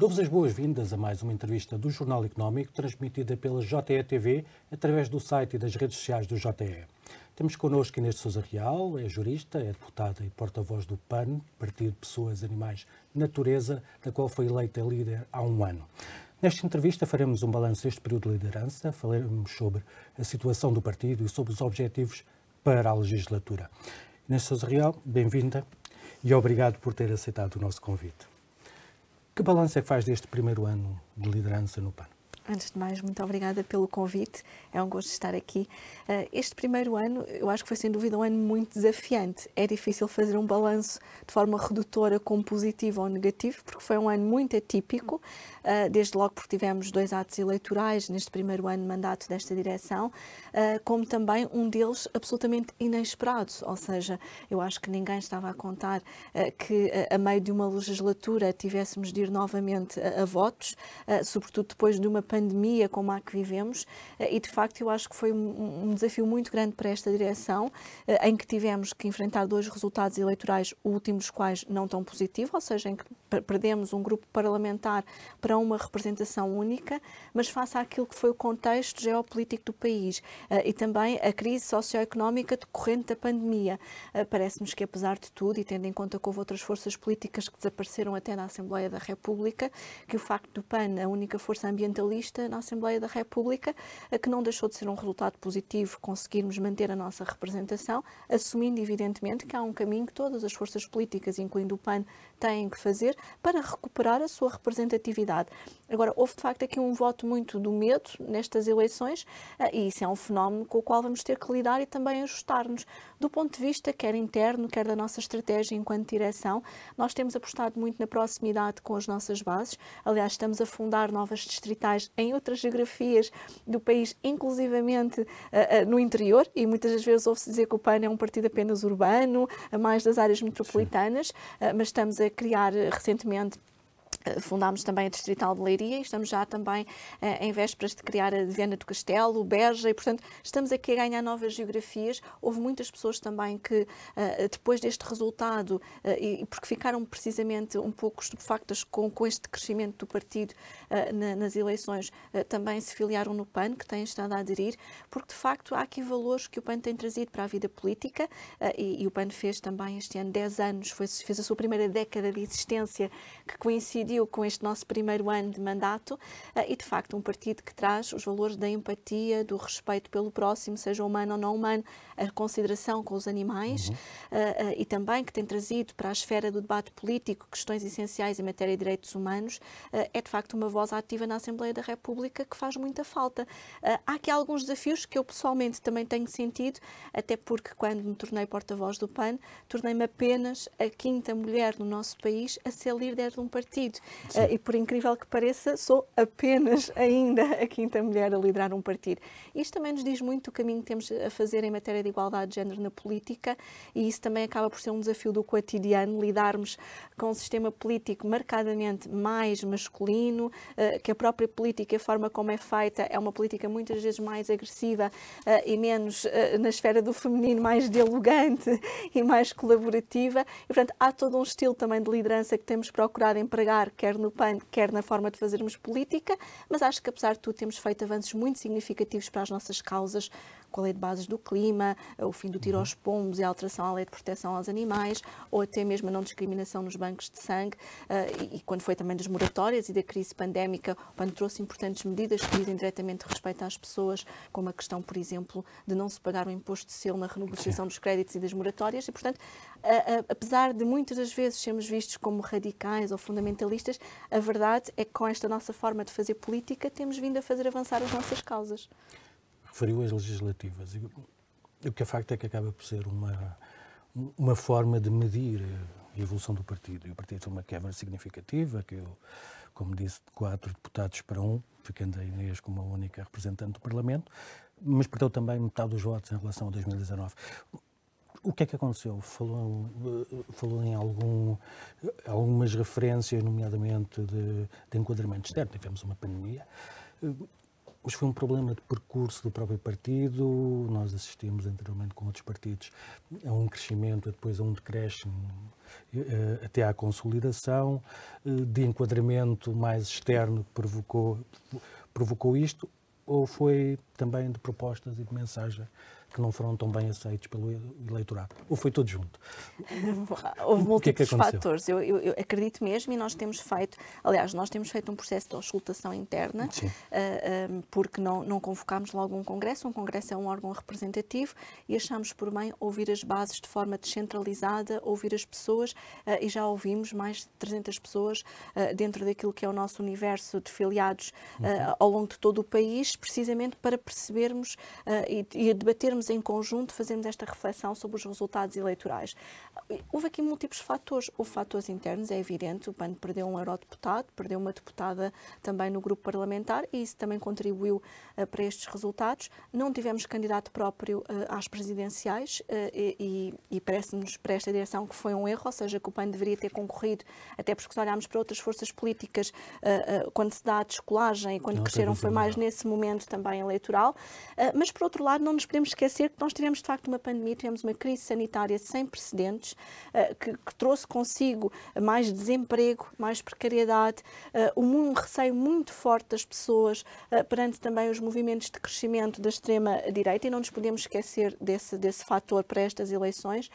Dou-vos as boas-vindas a mais uma entrevista do Jornal Económico, transmitida pela JE-TV através do site e das redes sociais do JE. Temos connosco Inês de Sousa Real, é jurista, é deputada e porta-voz do PAN, Partido Pessoas, Animais, Natureza, da qual foi eleita líder há um ano. Nesta entrevista faremos um balanço deste período de liderança, falaremos sobre a situação do partido e sobre os objetivos para a legislatura. Inês Sousa Real, bem-vinda e obrigado por ter aceitado o nosso convite. Que balança é que faz deste primeiro ano de liderança no PAN? Antes de mais, muito obrigada pelo convite. É um gosto estar aqui. Eh, este primeiro ano, eu acho que foi sem dúvida um ano muito desafiante. É difícil fazer um balanço de forma redutora, como positivo ou negativo, porque foi um ano muito atípico. Eh, desde logo porque tivemos dois atos eleitorais neste primeiro ano de mandato desta direção, eh, como também um deles absolutamente inesperado. Ou seja, eu acho que ninguém estava a contar que a meio de uma legislatura tivéssemos de ir novamente a votos, sobretudo depois de uma pandemia como a que vivemos, eh, e de facto eu acho que foi um desafio muito grande para esta direção, eh, em que tivemos que enfrentar dois resultados eleitorais, o último dos quais não tão positivo, ou seja, em que perdemos um grupo parlamentar para uma representação única, mas face àquilo que foi o contexto geopolítico do país eh, e também a crise socioeconómica decorrente da pandemia. Parece-nos que, apesar de tudo, e tendo em conta que houve outras forças políticas que desapareceram até na Assembleia da República, que o facto do PAN, a única força ambientalista, na Assembleia da República, que não deixou de ser um resultado positivo conseguirmos manter a nossa representação, assumindo, evidentemente, que há um caminho que todas as forças políticas, incluindo o PAN, têm que fazer para recuperar a sua representatividade. Agora, houve de facto aqui um voto muito do medo nestas eleições, eh, e isso é um fenómeno com o qual vamos ter que lidar e também ajustar-nos. Do ponto de vista quer interno, quer da nossa estratégia enquanto direção, nós temos apostado muito na proximidade com as nossas bases. Aliás, estamos a fundar novas distritais em outras geografias do país, inclusivamente uh, uh, no interior, e muitas das vezes ouve-se dizer que o PAN é um partido apenas urbano, mais das áreas metropolitanas, eh, mas estamos a criar recentemente eh, fundámos também a Distrital de Leiria e estamos já também eh, em vésperas de criar a Viana do Castelo, o Beja e, portanto, estamos aqui a ganhar novas geografias. Houve muitas pessoas também que, eh, depois deste resultado, eh, e porque ficaram precisamente um pouco estupefactas com, com este crescimento do partido na, nas eleições, também se filiaram no PAN, que têm estado a aderir, porque, de facto, há aqui valores que o PAN tem trazido para a vida política e, e, o PAN fez também este ano 10 anos, foi, fez a sua primeira década de existência, que coincide coincidiu com este nosso primeiro ano de mandato eh, e, de facto, um partido que traz os valores da empatia, do respeito pelo próximo, seja humano ou não humano, a consideração com os animais uhum. Eh, eh, e também que tem trazido para a esfera do debate político questões essenciais em matéria de direitos humanos, é, de facto, uma voz ativa na Assembleia da República que faz muita falta. Há aqui alguns desafios que eu pessoalmente também tenho sentido, até porque quando me tornei porta-voz do PAN, tornei-me apenas a quinta mulher no nosso país a ser líder de um partido partidos. Uh, eh, e por incrível que pareça, sou apenas ainda a quinta mulher a liderar um partido. Isto também nos diz muito o caminho que temos a fazer em matéria de igualdade de género na política e isso também acaba por ser um desafio do cotidiano, lidarmos com um sistema político marcadamente mais masculino, uh, que a própria política, a forma como é feita, é uma política muitas vezes mais agressiva uh, e menos na esfera do feminino, mais dialogante e mais colaborativa. E, portanto, há todo um estilo também de liderança que temos procurado empregar quer no PAN, quer na forma de fazermos política, mas acho que, apesar de tudo, temos feito avanços muito significativos para as nossas causas, com a lei de bases do clima, eh, o fim do tiro uhum. aos pombos e a alteração à lei de proteção aos animais, ou até mesmo a não discriminação nos bancos de sangue, eh, e, quando foi também das moratórias e da crise pandémica, quando trouxe importantes medidas que dizem diretamente respeito às pessoas, como a questão, por exemplo, de não se pagar o imposto de selo na renegociação dos créditos e das moratórias, e portanto, apesar de muitas das vezes sermos vistos como radicais ou fundamentalistas, a verdade é que com esta nossa forma de fazer política temos vindo a fazer avançar as nossas causas referiu as legislativas. E o que é facto é que acaba por ser uma, uma forma de medir a evolução do partido. E o partido tem uma quebra significativa, que eu, como disse, de quatro deputados para um, ficando a Inês como a única representante do Parlamento, mas perdeu também metade dos votos em relação a 2019. O que é que aconteceu? Falou, eh, falou em algum, algumas referências, nomeadamente de, de enquadramento externo. Tivemos uma pandemia mas foi um problema de percurso do próprio partido. Nós assistimos anteriormente com outros partidos a um crescimento, depois a um decréscimo, eh, até à consolidação, eh, de enquadramento mais externo que provocou, provocou isto, ou foi também de propostas e de mensagem que não foram tão bem aceitos pelo eleitorado? Ou foi tudo junto? Houve múltiplos que é que fatores. Eu, eu, eu, acredito mesmo e nós temos feito, aliás, nós temos feito um processo de auscultação interna, uh, ah, um, ah, porque não, não convocámos logo um congresso. Um congresso é um órgão representativo e achamos por bem ouvir as bases de forma descentralizada, ouvir as pessoas uh, e já ouvimos mais de 300 pessoas uh, dentro daquilo que é o nosso universo de filiados uhum. ao longo de todo o país, precisamente para percebermos e, e debatermos podemos em conjunto fazermos esta reflexão sobre os resultados eleitorais. Houve aqui múltiplos fatores. Houve fatores internos, é evidente, o PAN perdeu um eurodeputado, perdeu uma deputada também no grupo parlamentar e isso também contribuiu uh, para estes resultados. Não tivemos candidato próprio uh, às presidenciais uh, e, e parece-nos para esta direção que foi um erro, ou seja, que o PAN deveria ter concorrido, até porque se olharmos para outras forças políticas, quando se dá a descolagem e quando não, cresceram foi mais nesse momento também eleitoral. mas, por outro lado, não nos podemos esquecer esquecer que nós tivemos, de facto, uma pandemia, tivemos uma crise sanitária sem precedentes, eh, que, que trouxe consigo mais desemprego, mais precariedade, eh, um, receio muito forte das pessoas eh, perante também os movimentos de crescimento da extrema-direita, e não nos podemos esquecer desse, desse fator para estas eleições.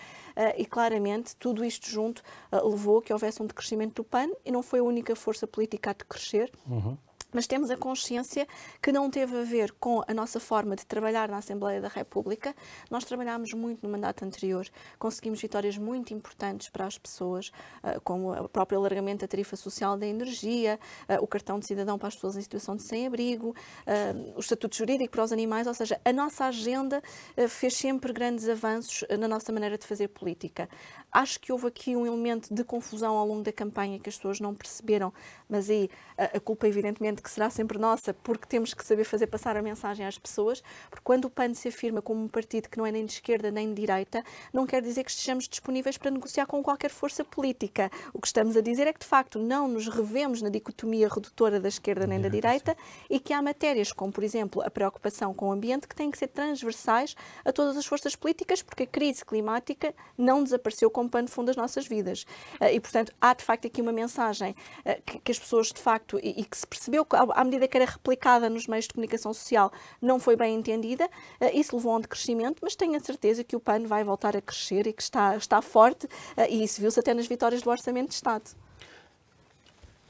E claramente, tudo isto junto levou a que houvesse um decrescimento do PAN, e não foi a única força política a decrescer. Uhum mas temos a consciência que não teve a ver com a nossa forma de trabalhar na Assembleia da República. Nós trabalhámos muito no mandato anterior, conseguimos vitórias muito importantes para as pessoas, ah, como o próprio alargamento da tarifa social da energia, ah, o cartão de cidadão para as pessoas em situação de sem-abrigo, ah, o estatuto jurídico para os animais, ou seja, a nossa agenda fez sempre grandes avanços na nossa maneira de fazer política. Acho que houve aqui um elemento de confusão ao longo da campanha que as pessoas não perceberam, mas aí a, a culpa, evidentemente, que será sempre nossa, porque temos que saber fazer passar a mensagem às pessoas, porque quando o PAN se afirma como um partido que não é nem de esquerda nem de direita, não quer dizer que estejamos disponíveis para negociar com qualquer força política. O que estamos a dizer é que, de facto, não nos revemos na dicotomia redutora da esquerda nem da direita e que há matérias, como, por exemplo, a preocupação com o ambiente, que têm que ser transversais a todas as forças políticas, porque a crise climática não desapareceu como um pano fundo das nossas vidas. Ah, e, portanto, há de facto aqui uma mensagem ah, que, as pessoas, de facto, e, que se percebeu que, à medida que era replicada nos meios de comunicação social, não foi bem entendida. Ah, isso levou a um decrescimento, mas tenho a certeza que o pano vai voltar a crescer e que está, está forte, e isso viu-se até nas vitórias do Orçamento de Estado.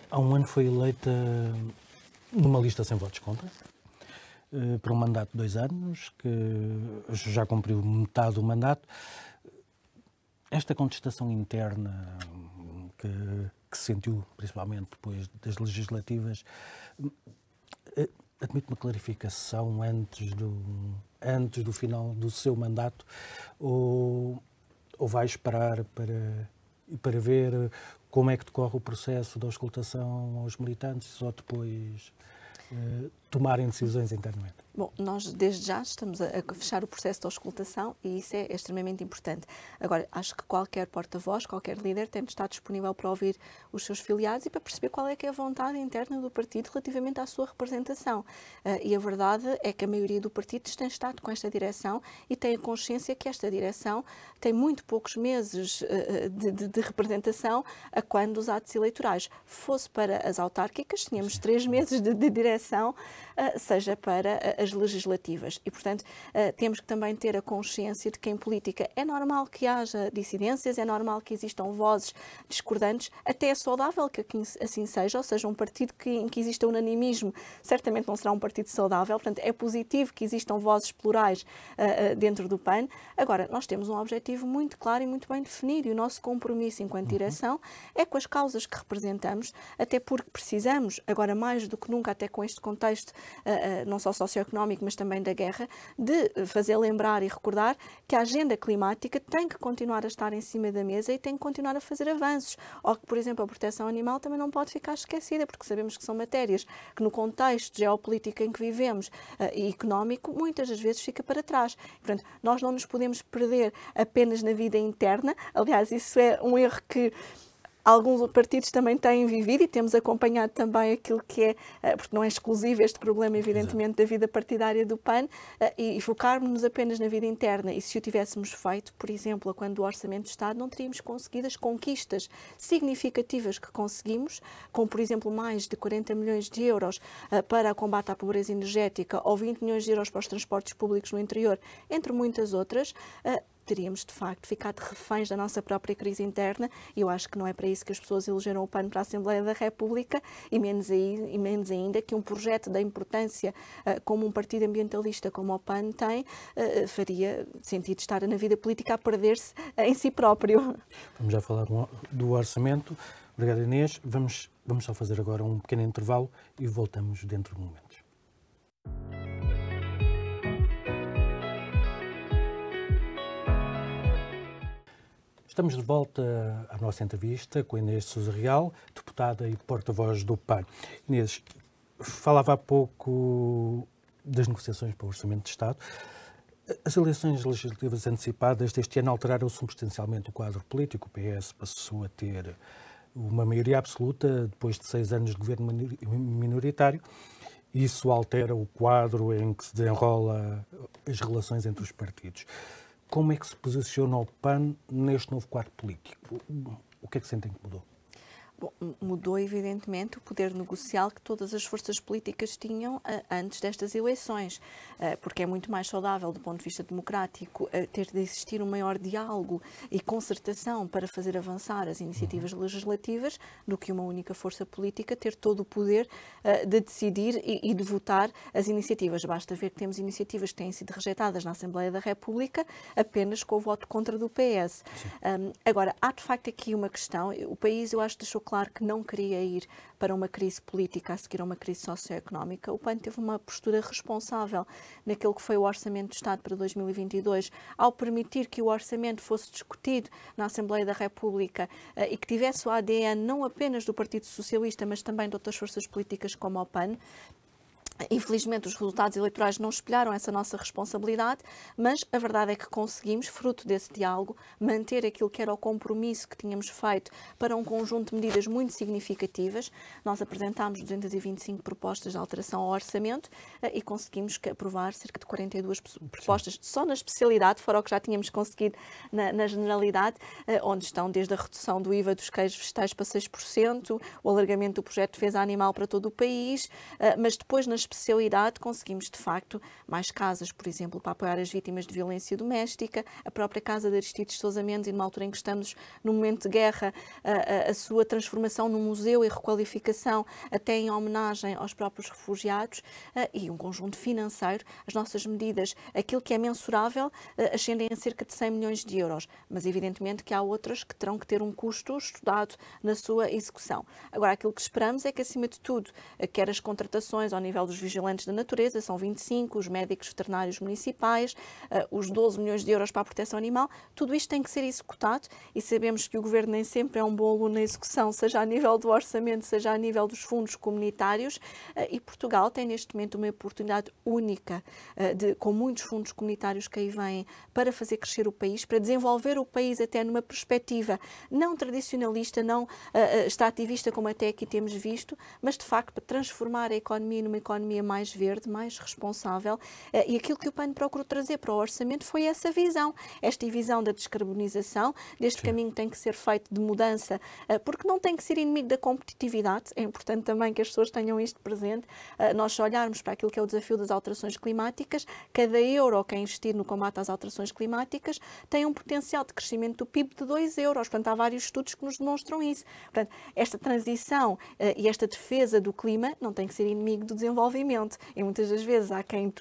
Há um ano foi eleita numa lista sem votos contra, eh, para um mandato de dois anos, que já cumpriu metade do mandato esta contestação interna que, que, se sentiu principalmente depois das legislativas, eh, admite uma clarificação antes do, antes do final do seu mandato ou, ou vai esperar para, para ver como é que decorre o processo da auscultação aos militantes ou depois eh, tomarem decisões internamente? Bom, nós desde já estamos a, fechar o processo de auscultação e isso é, extremamente importante. Agora, acho que qualquer porta-voz, qualquer líder tem de estar disponível para ouvir os seus filiados e para perceber qual é que é a vontade interna do partido relativamente à sua representação. Ah, e a verdade é que a maioria do partido tem estado com esta direção e tem a consciência que esta direção tem muito poucos meses ah, ah, de, de, de, representação a quando os atos eleitorais. Fosse para as autárquicas, tínhamos três meses de, de direção eh, seja para eh, as legislativas. E, portanto, eh, temos que também ter a consciência de que em política é normal que haja dissidências, é normal que existam vozes discordantes, até é saudável que assim seja, ou seja, um partido que, em que exista unanimismo certamente não será um partido saudável, portanto, é positivo que existam vozes plurais dentro do PAN. Agora, nós temos um objetivo muito claro e muito bem definido, e o nosso compromisso enquanto uhum. direção é com as causas que representamos, até porque precisamos, agora mais do que nunca, até com este contexto contexto eh, eh, não só socioeconómico, mas também da guerra, de fazer lembrar e recordar que a agenda climática tem que continuar a estar em cima da mesa e tem que continuar a fazer avanços. Ou que, por exemplo, a proteção animal também não pode ficar esquecida, porque sabemos que são matérias que, no contexto geopolítico em que vivemos eh, e económico, muitas das vezes fica para trás. Portanto, nós não nos podemos perder apenas na vida interna. Aliás, isso é um erro que alguns partidos também têm vivido e temos acompanhado também aquilo que é, eh, porque não é exclusivo este problema, evidentemente, da vida partidária do PAN, eh, e focarmos-nos apenas na vida interna. E se o tivéssemos feito, por exemplo, quando o Orçamento do Estado, não teríamos conseguido as conquistas significativas que conseguimos, com, por exemplo, mais de 40 milhões de euros eh, para o combate à pobreza energética ou 20 milhões de euros para os transportes públicos no interior, entre muitas outras teríamos de facto ficado reféns da nossa própria crise interna e eu acho que não é para isso que as pessoas elegeram o PAN para a Assembleia da República e menos, aí, e menos ainda que um projeto da importância uh, como um partido ambientalista como o PAN tem uh, faria sentido estar na vida política a perder-se uh, em si próprio. Vamos já falar do orçamento. Obrigado Inês. Vamos, vamos só fazer agora um pequeno intervalo e voltamos dentro de um momento. Estamos de volta à nossa entrevista com Inês Sousa Real, deputada e porta-voz do PAN. Inês, falava há pouco das negociações para o Orçamento de Estado. As eleições legislativas antecipadas deste ano alteraram substancialmente o quadro político. O PS passou a ter uma maioria absoluta depois de seis anos de governo minoritário. Isso altera o quadro em que se desenrola as relações entre os partidos. Como é que se posiciona o PAN neste novo quadro político? O que é que sentem que mudou? Bom, mudou, evidentemente, o poder negocial que todas as forças políticas tinham uh, antes destas eleições, uh, porque é muito mais saudável, do ponto de vista democrático, uh, ter de existir um maior diálogo e concertação para fazer avançar as iniciativas uhum. legislativas do que uma única força política ter todo o poder eh, de decidir e, e, de votar as iniciativas. Basta ver que temos iniciativas que têm sido rejeitadas na Assembleia da República apenas com o voto contra do PS. Um, agora, há de facto aqui uma questão, o país, eu acho, deixou claro que não queria ir para uma crise política a seguir a uma crise socioeconómica. O PAN teve uma postura responsável naquele que foi o Orçamento do Estado para 2022, ao permitir que o orçamento fosse discutido na Assembleia da República eh, e que tivesse o ADN não apenas do Partido Socialista, mas também de outras forças políticas como o PAN. Infelizmente, os resultados eleitorais não espelharam essa nossa responsabilidade, mas a verdade é que conseguimos, fruto desse diálogo, manter aquilo que era o compromisso que tínhamos feito para um conjunto de medidas muito significativas. Nós apresentámos 225 propostas de alteração ao orçamento eh, e conseguimos aprovar cerca de 42 propostas só na especialidade, fora o que já tínhamos conseguido na, na generalidade, eh, onde estão desde a redução do IVA dos queijos vegetais para 6%, o alargamento do projeto de defesa animal para todo o país, eh, mas depois nas especialidade, conseguimos de facto mais casas, por exemplo, para apoiar as vítimas de violência doméstica, a própria casa de Aristides Sousa Mendes, e numa altura em que estamos num momento de guerra, a, a, a sua transformação num museu e requalificação, até em homenagem aos próprios refugiados, eh, e um conjunto financeiro, as nossas medidas, aquilo que é mensurável, eh, ascendem a cerca de 100 milhões de euros. Mas, evidentemente, que há outras que terão que ter um custo estudado na sua execução. Agora, aquilo que esperamos é que, acima de tudo, eh, quer as contratações ao nível dos os vigilantes da natureza, são 25, os médicos veterinários municipais, eh, os 12 milhões de euros para a proteção animal, tudo isto tem que ser executado e sabemos que o governo nem sempre é um bolo na execução, seja a nível do orçamento, seja a nível dos fundos comunitários, eh, e Portugal tem neste momento uma oportunidade única, eh, de, com muitos fundos comunitários que aí vêm, para fazer crescer o país, para desenvolver o país até numa perspectiva não tradicionalista, não uh, como até aqui temos visto, mas de facto para transformar a economia numa economia economia mais verde, mais responsável. Eh, e aquilo que o PAN procurou trazer para o orçamento foi essa visão, esta visão da descarbonização, deste Sim. caminho que tem que ser feito de mudança, eh, porque não tem que ser inimigo da competitividade. É importante também que as pessoas tenham isto presente. Eh, nós, se olharmos para aquilo que é o desafio das alterações climáticas, cada euro que é investido no combate às alterações climáticas tem um potencial de crescimento do PIB de 2 euros. Portanto, há vários estudos que nos demonstram isso. Portanto, esta transição e esta defesa do clima não tem que ser inimigo do desenvolvimento movimento. E muitas das vezes há quem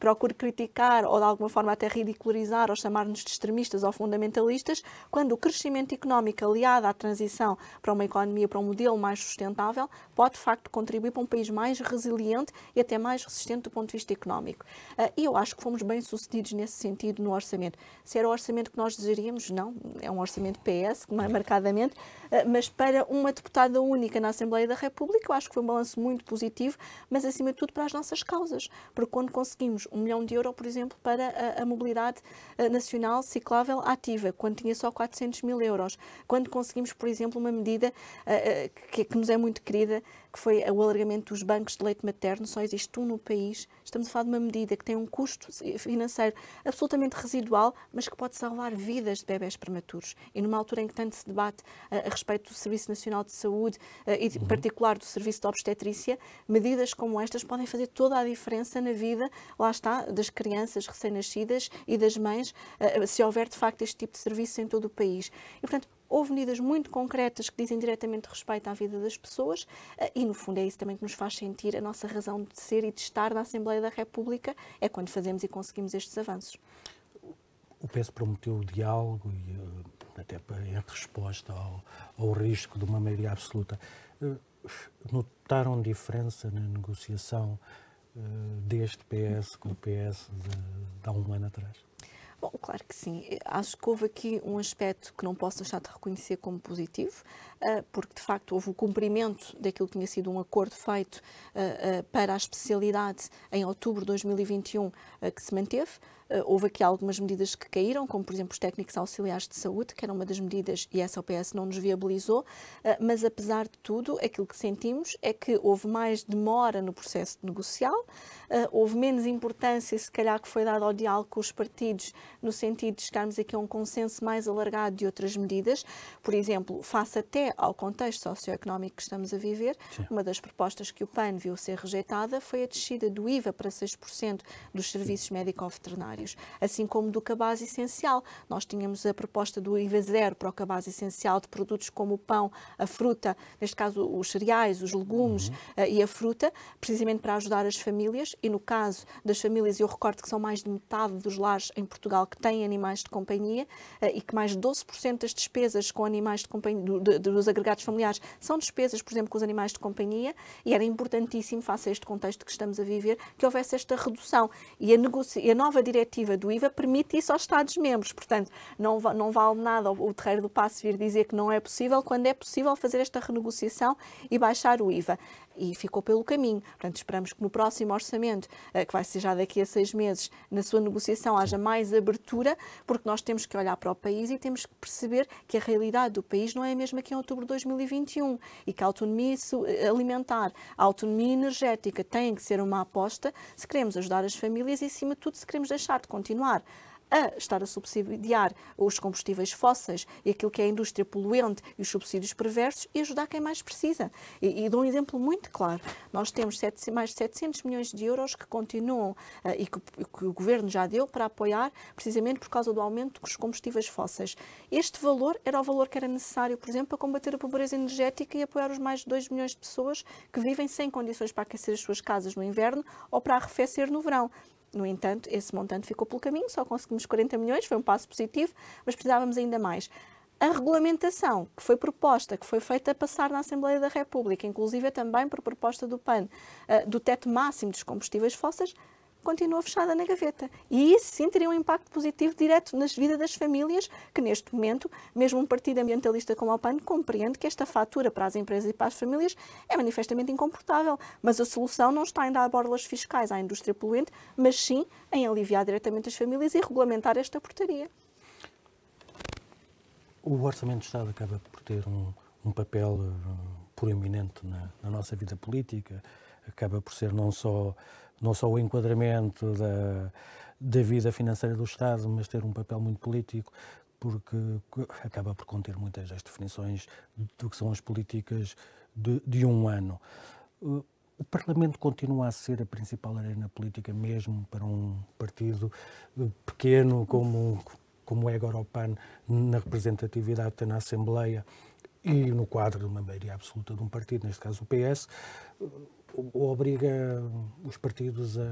procure criticar ou de alguma forma até ridicularizar ou chamar-nos de extremistas ou fundamentalistas, quando o crescimento económico aliado à transição para uma economia, para um modelo mais sustentável, pode de facto contribuir para um país mais resiliente e até mais resistente do ponto de vista económico. Ah, e eu acho que fomos bem sucedidos nesse sentido no orçamento. Se era o orçamento que nós desejaríamos, não, é um orçamento PS, é marcadamente, ah, mas para uma deputada única na Assembleia da República, eu acho que foi um balanço muito positivo, mas acima de tudo para as nossas causas, porque quando conseguimos um milhão de euro, por exemplo, para a, a mobilidade eh, nacional ciclável ativa, quando tinha só 400 mil euros. Quando conseguimos, por exemplo, uma medida eh, eh, que, que nos é muito querida, que foi o alargamento dos bancos de leite materno, só existe um no país. Estamos a falar de uma medida que tem um custo financeiro absolutamente residual, mas que pode salvar vidas de bebés prematuros. E numa altura em que tanto se debate a, respeito do Serviço Nacional de Saúde eh, e, em uhum. particular, do Serviço de Obstetrícia, medidas como estas podem fazer toda a diferença na vida, lá está, das crianças recém-nascidas e das mães, eh, se houver de facto este tipo de serviço em todo o país. E, portanto, Houve medidas muito concretas que dizem diretamente respeito à vida das pessoas eh, e, no fundo, é isso também que nos faz sentir a nossa razão de ser e de estar na Assembleia da República, é quando fazemos e conseguimos estes avanços. O PS prometeu o diálogo e eh, até em resposta ao, ao risco de uma maioria absoluta. Eh, notaram diferença na negociação deste PS com o PS de, de há um ano atrás? Bom, claro que sim. Acho que houve aqui um aspecto que não posso deixar de reconhecer como positivo, ah, porque de facto houve o cumprimento daquilo que tinha sido um acordo feito ah, ah, para a especialidade em outubro de 2021, que se manteve. Houve aqui algumas medidas que caíram, como por exemplo os técnicos auxiliares de saúde, que era uma das medidas e essa OPS não nos viabilizou, mas apesar de tudo, aquilo que sentimos é que houve mais demora no processo negocial, houve menos importância, se calhar, que foi dada ao diálogo com os partidos, no sentido de chegarmos aqui a um consenso mais alargado de outras medidas, por exemplo, face até ao contexto socioeconómico que estamos a viver, Sim. uma das propostas que o PAN viu ser rejeitada foi a descida do IVA para 6% dos serviços médico-veterinários, assim como do cabaz essencial. Nós tínhamos a proposta do IVA zero para o cabaz essencial de produtos como o pão, a fruta, neste caso os cereais, os legumes uhum. Eh, e a fruta, precisamente para ajudar as famílias e no caso das famílias, eu recordo que são mais de metade dos lares em Portugal que têm animais de companhia eh, e que mais de 12% das despesas com animais de companhia, do, do, os agregados familiares, são despesas, por exemplo, com os animais de companhia, e era importantíssimo, face a este contexto que estamos a viver, que houvesse esta redução. E a, e a nova diretiva do IVA permite isso aos Estados-membros. Portanto, não, não vale nada o terreiro do passo vir dizer que não é possível, quando é possível fazer esta renegociação e baixar o IVA e ficou pelo caminho. Portanto, esperamos que no próximo orçamento, eh, que vai ser já daqui a seis meses, na sua negociação haja mais abertura, porque nós temos que olhar para o país e temos que perceber que a realidade do país não é a mesma que em outubro de 2021 e que a autonomia eh, alimentar, a autonomia energética tem que ser uma aposta se queremos ajudar as famílias e, acima de tudo, se queremos deixar de continuar a estar a subsidiar os combustíveis fósseis e aquilo que é a indústria poluente e os subsídios perversos e ajudar quem mais precisa. E, e dou um exemplo muito claro. Nós temos sete, mais de 700 milhões de euros que continuam uh, e que, que, o governo já deu para apoiar precisamente por causa do aumento dos combustíveis fósseis. Este valor era o valor que era necessário, por exemplo, para combater a pobreza energética e apoiar os mais de 2 milhões de pessoas que vivem sem condições para aquecer as suas casas no inverno ou para arrefecer no verão. No entanto, esse montante ficou pelo caminho, só conseguimos 40 milhões, foi um passo positivo, mas precisávamos ainda mais. A regulamentação que foi proposta, que foi feita a passar na Assembleia da República, inclusive também por proposta do PAN, eh, do teto máximo dos combustíveis fósseis, continua fechada na gaveta. E isso sim teria um impacto positivo direto nas vidas das famílias, que neste momento, mesmo um partido ambientalista como o PAN compreende que esta fatura para as empresas e para as famílias é manifestamente incomportável. Mas a solução não está em dar borlas fiscais à indústria poluente, mas sim em aliviar diretamente as famílias e regulamentar esta portaria. O Orçamento de Estado acaba por ter um, um papel uh, proeminente na, na nossa vida política, acaba por ser não só, não só o enquadramento da, da vida financeira do Estado, mas ter um papel muito político, porque acaba por conter muitas das definições do que são as políticas de, de um ano. O Parlamento continua a ser a principal arena política, mesmo para um partido pequeno como, como é agora o PAN, na representatividade até na Assembleia e no quadro de uma maioria absoluta de um partido, neste caso o PS obriga hum, os partidos a,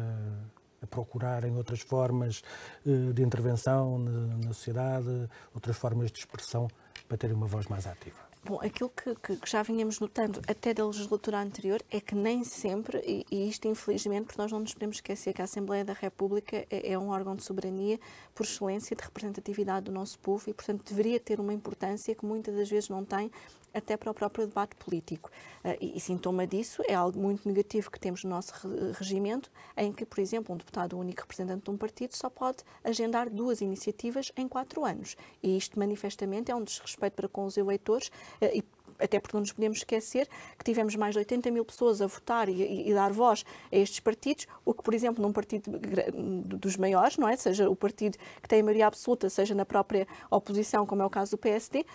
a procurarem outras formas eh, de intervenção na, na sociedade, outras formas de expressão para terem uma voz mais ativa. Bom, aquilo que, que, já vinhamos notando até da legislatura anterior é que nem sempre, e, e, isto infelizmente, porque nós não nos podemos esquecer que a Assembleia da República é, é, um órgão de soberania por excelência de representatividade do nosso povo e, portanto, deveria ter uma importância que muitas das vezes não tem até para o próprio debate político. Ah, e, e sintoma disso é algo muito negativo que temos no nosso regimento, em que, por exemplo, um deputado único representante de um partido só pode agendar duas iniciativas em quatro anos. E isto, manifestamente, é um desrespeito para com os eleitores ah, e até porque não nos podemos esquecer que tivemos mais de 80 mil pessoas a votar e, e, dar voz a estes partidos, o que, por exemplo, num partido dos maiores, não é? seja o partido que tem maioria absoluta, seja na própria oposição, como é o caso do PSD,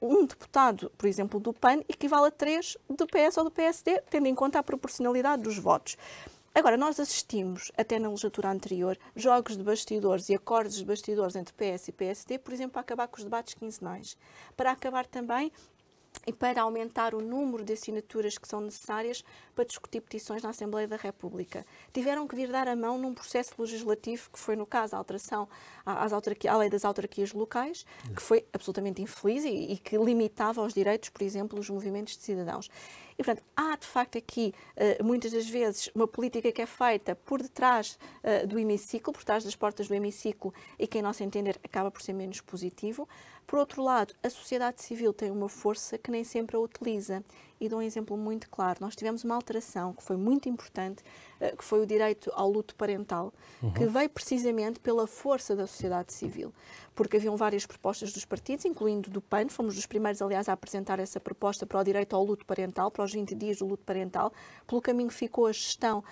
um deputado, por exemplo, do PAN, equivale a três do PS ou do PSD, tendo em conta a proporcionalidade dos votos. Agora, nós assistimos, até na legislatura anterior, jogos de bastidores e acordos de bastidores entre PS e PSD, por exemplo, para acabar com os debates quinzenais, para acabar também e para aumentar o número de assinaturas que são necessárias para discutir petições na Assembleia da República. Tiveram que vir dar a mão num processo legislativo que foi, no caso, a alteração às à lei das autarquias locais, que foi absolutamente infeliz e, e que limitava os direitos, por exemplo, dos movimentos de cidadãos. E, portanto, há de facto aqui, eh, muitas das vezes, uma política que é feita por detrás eh, do hemiciclo, por trás das portas do hemiciclo, e que, em nosso entender, acaba por ser menos positivo. Por outro lado, a sociedade civil tem uma força que nem sempre a utiliza. E dou um exemplo muito claro. Nós tivemos uma alteração que foi muito importante, eh, que foi o direito ao luto parental, uhum. que veio precisamente pela força da sociedade civil. Porque haviam várias propostas dos partidos, incluindo do PAN, fomos dos primeiros, aliás, a apresentar essa proposta para o direito ao luto parental, para os 20 dias do luto parental. Pelo caminho ficou a gestão,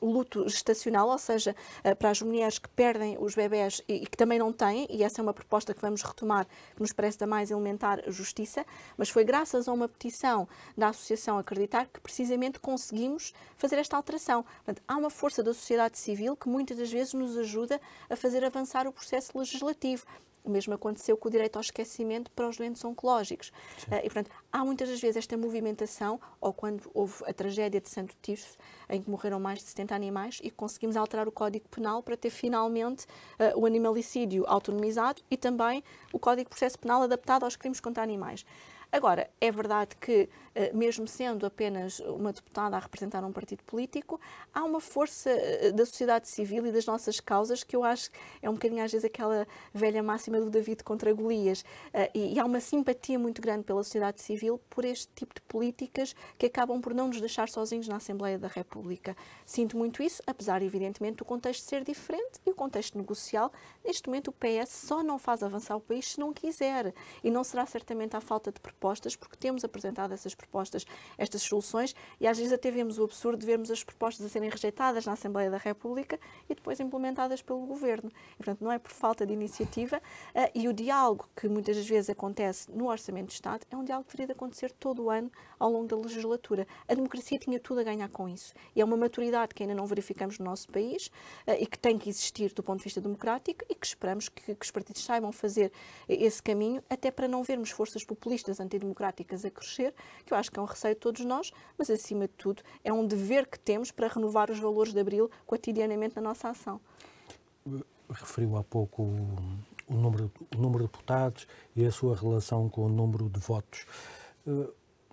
o luto gestacional, ou seja, eh, para as mulheres que perdem os bebés e que também não têm, e essa é uma proposta que vamos retomar que nos parece da mais elementar justiça, mas foi graças a uma petição da Associação Acreditar que precisamente conseguimos fazer esta alteração. Portanto, há uma força da sociedade civil que muitas das vezes nos ajuda a fazer avançar o processo legislativo. O mesmo aconteceu com o direito ao esquecimento para os doentes oncológicos. Uh, e, portanto, há muitas das vezes esta movimentação, ou quando houve a tragédia de Santo Tirso, em que morreram mais de 70 animais, e conseguimos alterar o Código Penal para ter finalmente uh, o animalicídio autonomizado e também o Código de Processo Penal adaptado aos crimes contra animais. Agora, é verdade que eh, mesmo sendo apenas uma deputada a representar um partido político, há uma força eh, da sociedade civil e das nossas causas que eu acho é um bocadinho às vezes aquela velha máxima do David contra Golias. Eh, e há uma simpatia muito grande pela sociedade civil por este tipo de políticas que acabam por não nos deixar sozinhos na Assembleia da República. Sinto muito isso, apesar, evidentemente, do contexto ser diferente e o contexto negocial. Neste momento, o PS só não faz avançar o país se não quiser. E não será certamente à falta de propostas, porque temos apresentado essas propostas propostas, estas soluções, e às vezes até vemos o absurdo de vermos as propostas a serem rejeitadas na Assembleia da República e depois implementadas pelo Governo. E, portanto, não é por falta de iniciativa eh, e o diálogo que muitas das vezes acontece no Orçamento de Estado é um diálogo que teria de acontecer todo o ano ao longo da legislatura. A democracia tinha tudo a ganhar com isso. E é uma maturidade que ainda não verificamos no nosso país eh, e que tem que existir do ponto de vista democrático e que esperamos que, que os partidos saibam fazer eh, esse caminho, até para não vermos forças populistas antidemocráticas a crescer, que eu acho que é um receio de todos nós, mas acima de tudo é um dever que temos para renovar os valores de abril cotidianamente na nossa ação. Referiu há pouco o número, o número de deputados e a sua relação com o número de votos. Eh,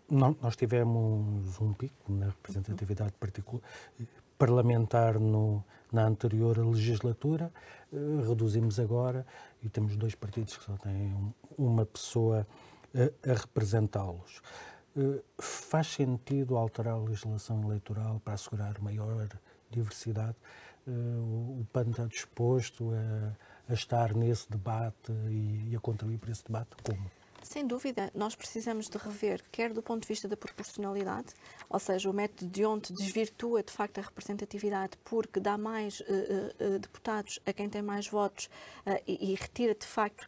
não, nós tivemos um pico na representatividade parlamentar no, na anterior legislatura, eh, reduzimos agora e temos dois partidos que só têm uma pessoa a, a representá-los. Eh, faz sentido alterar a legislação eleitoral para assegurar maior diversidade? Eh, o PAN está disposto a, a estar nesse debate e, e a contribuir para esse debate? Como? Sem dúvida, nós precisamos de rever, quer do ponto de vista da proporcionalidade, ou seja, o método de onde desvirtua de facto a representatividade porque dá mais uh, uh, deputados a quem tem mais votos uh, e, e, retira de facto.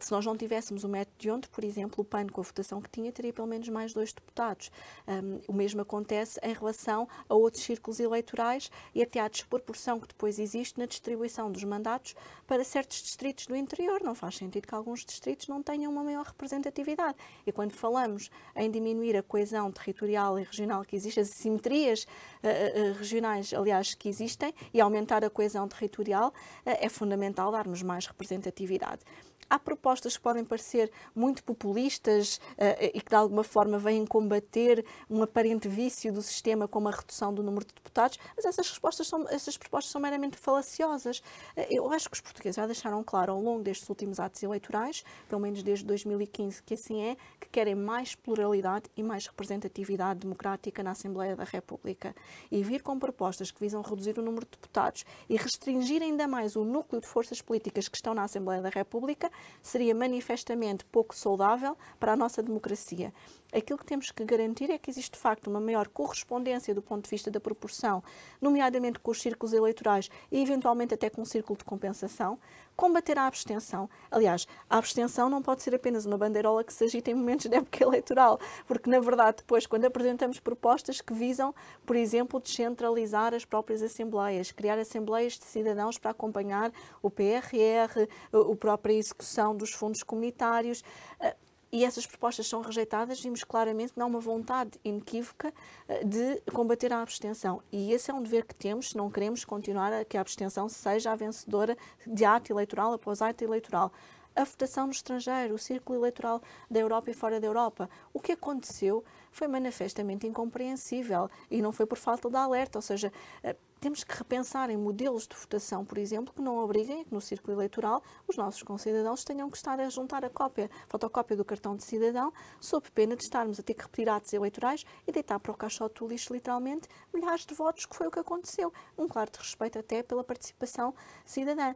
se nós não tivéssemos o método de onde, por exemplo, o PAN com a votação que tinha teria pelo menos mais dois deputados. Um, o mesmo acontece em relação a outros círculos eleitorais e até à desproporção que depois existe na distribuição dos mandatos para certos distritos do interior. Não faz sentido que alguns distritos não tenham uma maior representatividade representatividade. E quando falamos em diminuir a coesão territorial e regional que existe, as assimetrias eh, eh, eh, regionais, aliás, que existem e aumentar a coesão territorial, é fundamental darmos mais representatividade há propostas que podem parecer muito populistas uh, e que de alguma forma vêm combater um aparente vício do sistema como a redução do número de deputados, mas essas, respostas são, essas propostas são meramente falaciosas. Uh, eu acho que os portugueses já deixaram claro ao longo destes últimos atos eleitorais, pelo menos desde 2015, que assim é, que querem mais pluralidade e mais representatividade democrática na Assembleia da República e vir com propostas que visam reduzir o número de deputados e restringir ainda mais o núcleo de forças políticas que estão na Assembleia da República, seria manifestamente pouco saudável para a nossa democracia. Aquilo que temos que garantir é que existe, de facto, uma maior correspondência do ponto de vista da proporção, nomeadamente com os círculos eleitorais e, eventualmente, até com o círculo de compensação, combater a abstenção. Aliás, a abstenção não pode ser apenas uma bandeirola que se agita em momentos de época eleitoral, porque, na verdade, depois, quando apresentamos propostas que visam, por exemplo, descentralizar as próprias assembleias, criar assembleias de cidadãos para acompanhar o PRR, a própria execução dos fundos comunitários, eh, e essas propostas são rejeitadas, vimos claramente que não há uma vontade inequívoca eh, de combater a abstenção. E esse é um dever que temos se não queremos continuar a que a abstenção seja a vencedora de ato eleitoral após ato eleitoral a votação no estrangeiro, o círculo eleitoral da Europa e fora da Europa. O que aconteceu foi manifestamente incompreensível e não foi por falta de alerta, ou seja, eh, temos que repensar em modelos de votação, por exemplo, que não obriguem que no círculo eleitoral os nossos concidadãos tenham que estar a juntar a cópia, a fotocópia do cartão de cidadão, sob pena de estarmos a ter que repetir atos eleitorais e deitar para o caixote do lixo, literalmente, milhares de votos, que foi o que aconteceu. Um claro de respeito até pela participação cidadã.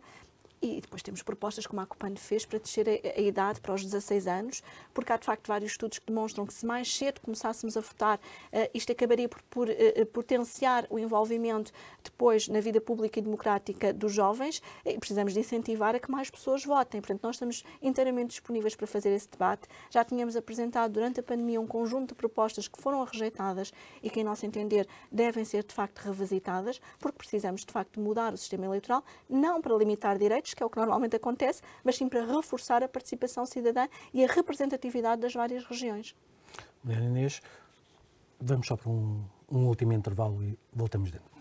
E depois temos propostas, como a Copane fez, para descer a, a, idade para os 16 anos, porque há de facto vários estudos que demonstram que se mais cedo começássemos a votar, uh, isto acabaria por, por uh, potenciar o envolvimento depois na vida pública e democrática dos jovens e precisamos de incentivar a que mais pessoas votem. Portanto, nós estamos inteiramente disponíveis para fazer esse debate. Já tínhamos apresentado durante a pandemia um conjunto de propostas que foram rejeitadas e que, em nosso entender, devem ser de facto revisitadas, porque precisamos de facto mudar o sistema eleitoral, não para limitar direitos, eleitos, que é o que normalmente acontece, mas sim para reforçar a participação cidadã e a representatividade das várias regiões. Mulher Inês, vamos só para um, um último intervalo e voltamos dentro.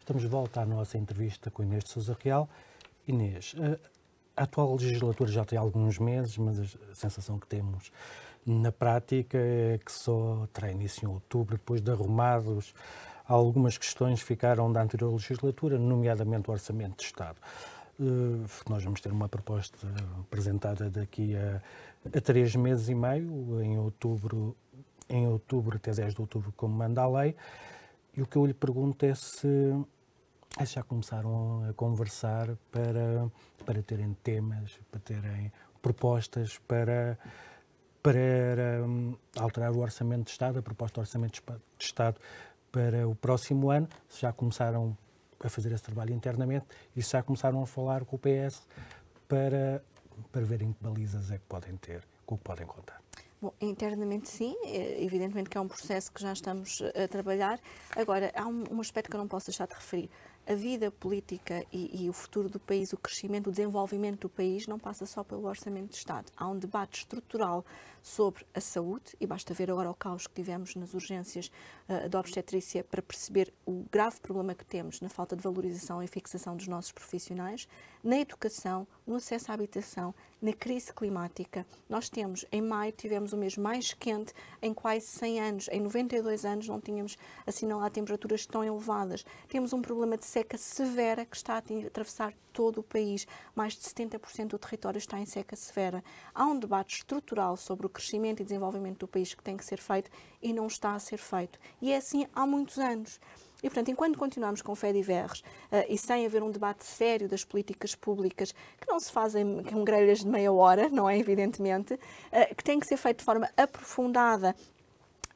Estamos de volta à nossa entrevista com Inês de Souza Real. Inês, eh, a atual legislatura já tem alguns meses, mas a sensação que temos na prática é que só terá início em outubro, depois de arrumados algumas questões ficaram da anterior legislatura, nomeadamente o Orçamento de Estado. Eh, nós vamos ter uma proposta apresentada daqui a, a três meses e meio, em outubro, em outubro, até 10 de outubro, como manda a lei. E o que eu lhe pergunto é se é já começaram a conversar para, para terem temas, para terem propostas, para para hum, alterar o Orçamento de Estado, a proposta de Orçamento de Estado para o próximo ano. Já começaram a fazer esse trabalho internamente e já começaram a falar com o PS para, para verem que balizas é que podem ter, com o que podem contar. Bom, internamente sim, é, evidentemente que é um processo que já estamos eh, a trabalhar. Agora, há um, um aspecto que eu não posso deixar de referir a vida política e, e, o futuro do país, o crescimento, o desenvolvimento do país não passa só pelo orçamento de Estado. Há um debate estrutural sobre a saúde, e basta ver agora o caos que tivemos nas urgências uh, da obstetrícia para perceber o grave problema que temos na falta de valorização e fixação dos nossos profissionais, na educação, no acesso à habitação, na crise climática. Nós temos, em maio, tivemos o mês mais quente em quase 100 anos. Em 92 anos não tínhamos assinalado temperaturas tão elevadas. Temos um problema de seca severa que está a atravessar todo o país. Mais de 70% do território está em seca severa. Há um debate estrutural sobre o crescimento e desenvolvimento do país que tem que ser feito e não está a ser feito. E é assim há muitos anos. E, portanto, enquanto continuamos com fé diversa uh, eh, e sem haver um debate sério das políticas públicas, que não se fazem com grelhas de meia hora, não é? Evidentemente, uh, que tem que ser feito de forma aprofundada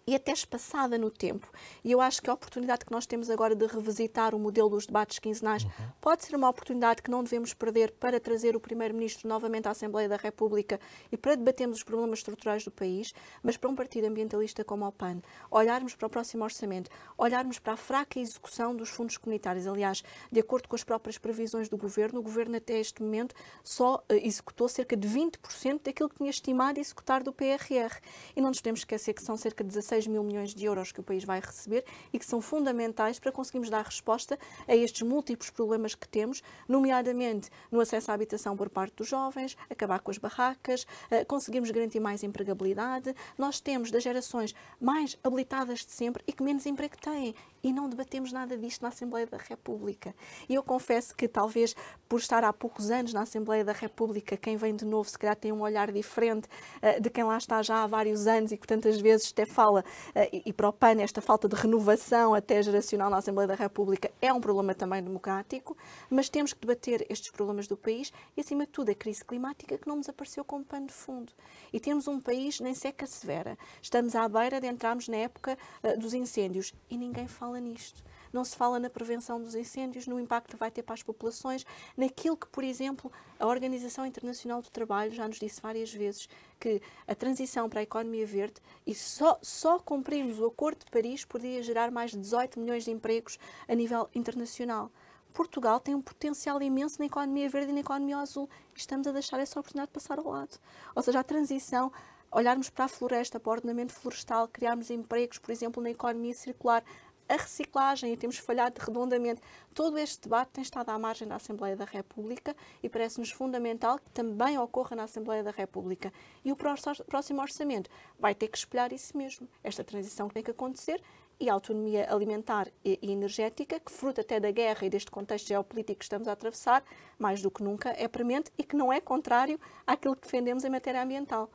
e até espaçada no tempo. E eu acho que a oportunidade que nós temos agora de revisitar o modelo dos debates quinzenais uhum. pode ser uma oportunidade que não devemos perder para trazer o Primeiro-Ministro novamente à Assembleia da República e para debatermos os problemas estruturais do país, mas para um partido ambientalista como o PAN, olharmos para o próximo orçamento, olharmos para a fraca execução dos fundos comunitários. Aliás, de acordo com as próprias previsões do Governo, o Governo até este momento só eh, executou cerca de 20% daquilo que tinha estimado executar do PRR. E não nos podemos esquecer que são cerca de 16 6 mil milhões de euros que o país vai receber e que são fundamentais para conseguirmos dar resposta a estes múltiplos problemas que temos, nomeadamente no acesso à habitação por parte dos jovens, acabar com as barracas, eh, conseguirmos garantir mais empregabilidade. Nós temos das gerações mais habilitadas de sempre e que menos emprego têm e não debatemos nada disto na Assembleia da República. E eu confesso que talvez por estar há poucos anos na Assembleia da República, quem vem de novo se calhar tem um olhar diferente uh, de quem lá está já há vários anos e que tantas vezes até fala, uh, e, e para o PAN esta falta de renovação até geracional na Assembleia da República é um problema também democrático, mas temos que debater estes problemas do país e acima de tudo a crise climática que não nos apareceu como pano de fundo. E temos um país nem seca severa. Estamos à beira de entrarmos na época uh, dos incêndios e ninguém fala fala nisto. Não se fala na prevenção dos incêndios, no impacto que vai ter para as populações, naquilo que, por exemplo, a Organização Internacional do Trabalho já nos disse várias vezes, que a transição para a economia verde, e só, só cumprirmos o Acordo de Paris, poderia gerar mais de 18 milhões de empregos a nível internacional. Portugal tem um potencial imenso na economia verde e na economia azul. Estamos a deixar essa oportunidade de passar ao lado. Ou seja, a transição, olharmos para a floresta, para o ordenamento florestal, criarmos empregos, por exemplo, na economia circular, a reciclagem e temos falhado redondamente. Todo este debate tem estado à margem da Assembleia da República e parece-nos fundamental que também ocorra na Assembleia da República. E o próximo orçamento vai ter que espelhar isso mesmo, esta transição que tem que acontecer e a autonomia alimentar e energética, que fruto até da guerra e deste contexto geopolítico que estamos a atravessar, mais do que nunca é premente e que não é contrário àquilo que defendemos em matéria ambiental.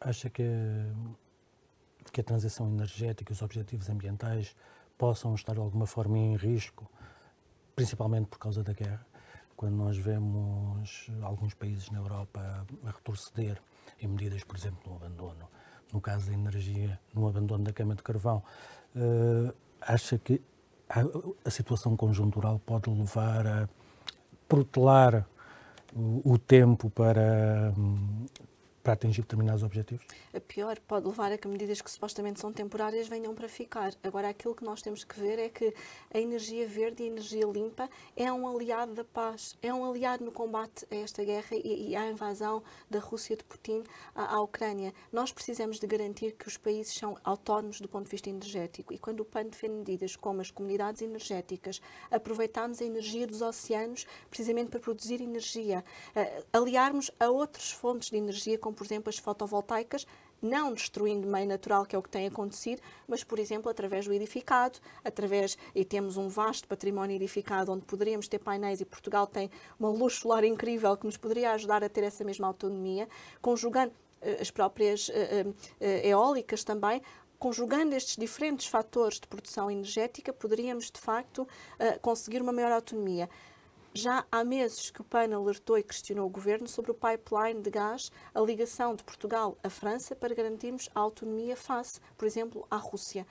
Acha que, que a transição energética e os objetivos ambientais possam estar de alguma forma em risco, principalmente por causa da guerra. Quando nós vemos alguns países na Europa a retroceder em medidas, por exemplo, no abandono, no caso da energia, no abandono da queima de carvão, uh, acha que a, a, situação conjuntural pode levar a protelar o, o tempo para hum, para atingir determinados objetivos? A pior pode levar a que medidas que supostamente são temporárias venham para ficar. Agora, aquilo que nós temos que ver é que a energia verde e a energia limpa é um aliado da paz, é um aliado no combate a esta guerra e, e à invasão da Rússia de Putin à, à, Ucrânia. Nós precisamos de garantir que os países são autónomos do ponto de vista energético e quando o PAN defende medidas como as comunidades energéticas, aproveitarmos a energia dos oceanos precisamente para produzir energia, eh, aliarmos a outras fontes de energia como por exemplo, as fotovoltaicas, não destruindo meio natural, que é o que tem acontecido, mas, por exemplo, através do edificado, através, e temos um vasto património edificado onde poderíamos ter painéis, e Portugal tem uma luz solar incrível que nos poderia ajudar a ter essa mesma autonomia, conjugando eh, as próprias eh, eh, eólicas também, conjugando estes diferentes fatores de produção energética, poderíamos, de facto, conseguir uma maior autonomia. Já há meses que o PAN alertou e questionou o governo sobre o pipeline de gás, a ligação de Portugal à França para garantirmos a autonomia face, por exemplo, à Rússia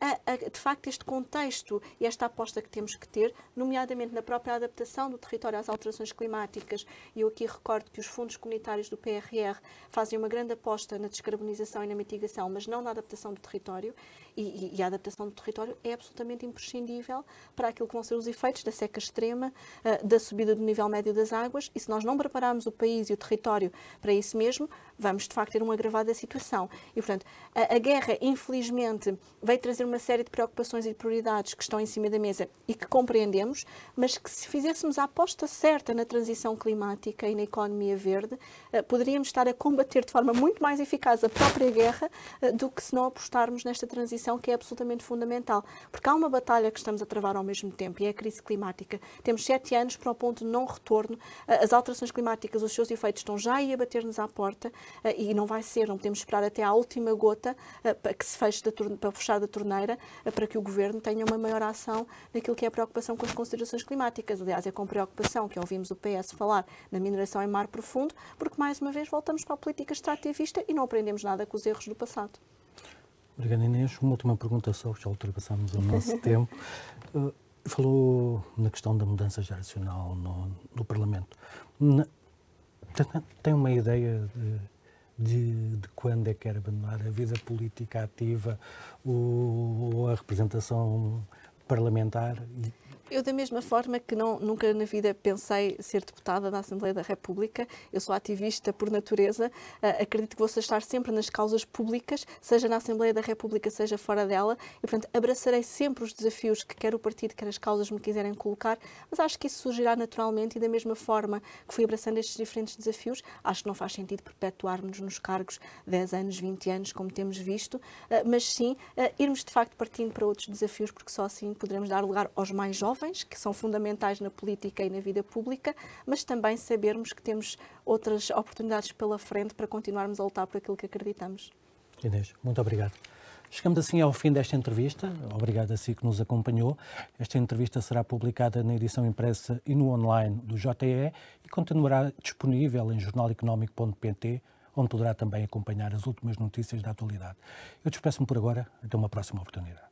a, a, de facto, este contexto e esta aposta que temos que ter, nomeadamente na própria adaptação do território às alterações climáticas. E eu aqui recordo que os fundos comunitários do PRR fazem uma grande aposta na descarbonização e na mitigação, mas não na adaptação do território. E, e, e a adaptação do território é absolutamente imprescindível para aquilo que vão ser os efeitos da seca extrema, uh, da subida do nível médio das águas. E se nós não prepararmos o país e o território para isso mesmo, vamos de facto ter um agravado da situação. E portanto, a, a guerra, infelizmente, veio trazer uma série de preocupações e de prioridades que estão em cima da mesa e que compreendemos, mas que se fizéssemos a aposta certa na transição climática e na economia verde, eh, poderíamos estar a combater de forma muito mais eficaz a própria guerra eh, do que se não apostarmos nesta transição que é absolutamente fundamental. Porque há uma batalha que estamos a travar ao mesmo tempo e é a crise climática. Temos sete anos para o ponto de não retorno. Eh, as alterações climáticas, os seus efeitos estão já aí a bater-nos à porta e não vai ser, não podemos esperar até à última gota para que se feche da, para fechar da torneira maneira eh, para que o Governo tenha uma maior ação naquilo que é a preocupação com as considerações climáticas. Aliás, é com preocupação que ouvimos o PS falar na mineração em mar profundo, porque mais uma vez voltamos para a política extrativista e não aprendemos nada com os erros do passado. Obrigada, Inês. Uma última pergunta só, já ultrapassamos o nosso tempo. Uh, falou na questão da mudança geracional no, no Parlamento. Na, tem uma ideia de de, de, quando é que quer abandonar a vida política ativa ou a representação parlamentar e eu, da mesma forma que não, nunca na vida pensei ser deputada da Assembleia da República, eu sou ativista por natureza, uh, acredito que vou estar sempre nas causas públicas, seja na Assembleia da República, seja fora dela, e, portanto, abraçarei sempre os desafios que quer o partido, quer as causas me quiserem colocar, mas acho que isso surgirá naturalmente e, da mesma forma que fui abraçando estes diferentes desafios, acho que não faz sentido perpetuarmos nos cargos 10 anos, 20 anos, como temos visto, uh, mas sim uh, irmos de facto partindo para outros desafios, porque só assim poderemos dar lugar aos mais jovens jovens, que são fundamentais na política e na vida pública, mas também sabermos que temos outras oportunidades pela frente para continuarmos a lutar por aquilo que acreditamos. Inês, muito obrigado. Chegamos assim ao fim desta entrevista. Obrigado a si que nos acompanhou. Esta entrevista será publicada na edição impressa e no online do JE e continuará disponível em jornaleconómico.pt, onde poderá também acompanhar as últimas notícias da atualidade. Eu despeço-me por agora. Até uma próxima oportunidade.